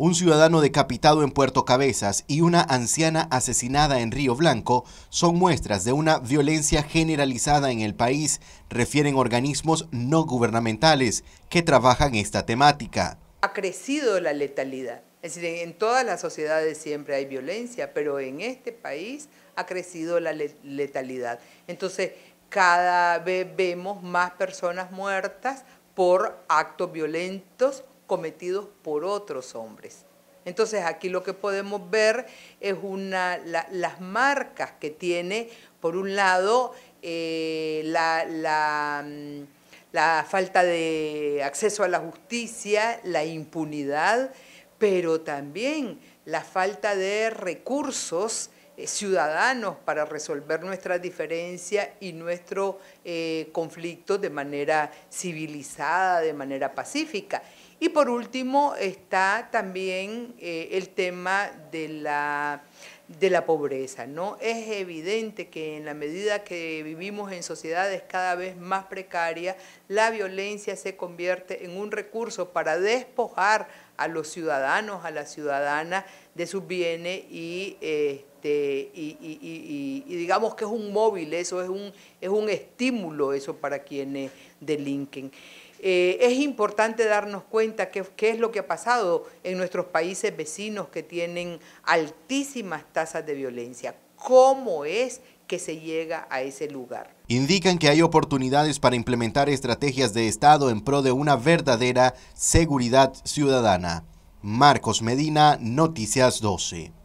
Un ciudadano decapitado en Puerto Cabezas y una anciana asesinada en Río Blanco son muestras de una violencia generalizada en el país, refieren organismos no gubernamentales que trabajan esta temática. Ha crecido la letalidad. Es decir, en todas las sociedades siempre hay violencia, pero en este país ha crecido la letalidad. Entonces, cada vez vemos más personas muertas por actos violentos cometidos por otros hombres. Entonces aquí lo que podemos ver es una, las marcas que tiene, por un lado, eh, la, la, mm, la falta de acceso a la justicia, la impunidad, pero también la falta de recursos eh, ciudadanos para resolver nuestras diferencia y nuestro eh, conflicto de manera civilizada, de manera pacífica. Y por último está también eh, el tema de la de la pobreza. ¿no? Es evidente que en la medida que vivimos en sociedades cada vez más precarias, la violencia se convierte en un recurso para despojar a los ciudadanos, a la ciudadana de sus bienes y, este, y, digamos que es un móvil, eso es un, es un estímulo eso para quienes delinquen. Eh, es importante darnos cuenta qué es lo que ha pasado en nuestros países vecinos que tienen altísimas tasas de violencia. ¿Cómo es que se llega a ese lugar? Indican que hay oportunidades para implementar estrategias de Estado en pro de una verdadera seguridad ciudadana. Marcos Medina, Noticias 12.